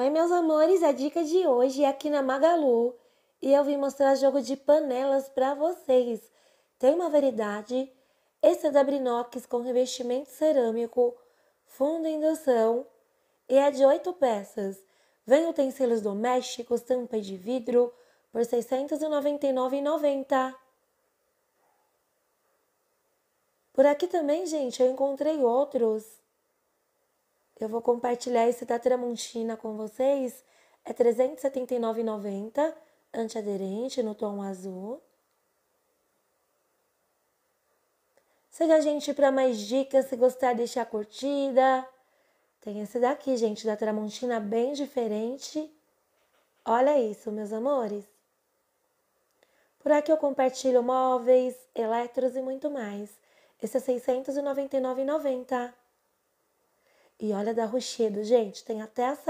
Oi, meus amores, a dica de hoje é aqui na Magalu e eu vim mostrar jogo de panelas para vocês. Tem uma variedade, esse é da Brinox com revestimento cerâmico, fundo indução e é de oito peças. Vem utensílios domésticos, tampa de vidro por R$ 699,90. Por aqui também, gente, eu encontrei outros eu vou compartilhar esse da Tramontina com vocês. É 379,90, antiaderente no tom azul. Seja a gente para mais dicas. Se gostar, deixa a curtida. Tem esse daqui, gente, da Tramontina, bem diferente. Olha isso, meus amores. Por aqui eu compartilho móveis, eletros e muito mais. Esse é R$ 699,90. E olha da Rochedo, gente, tem até essa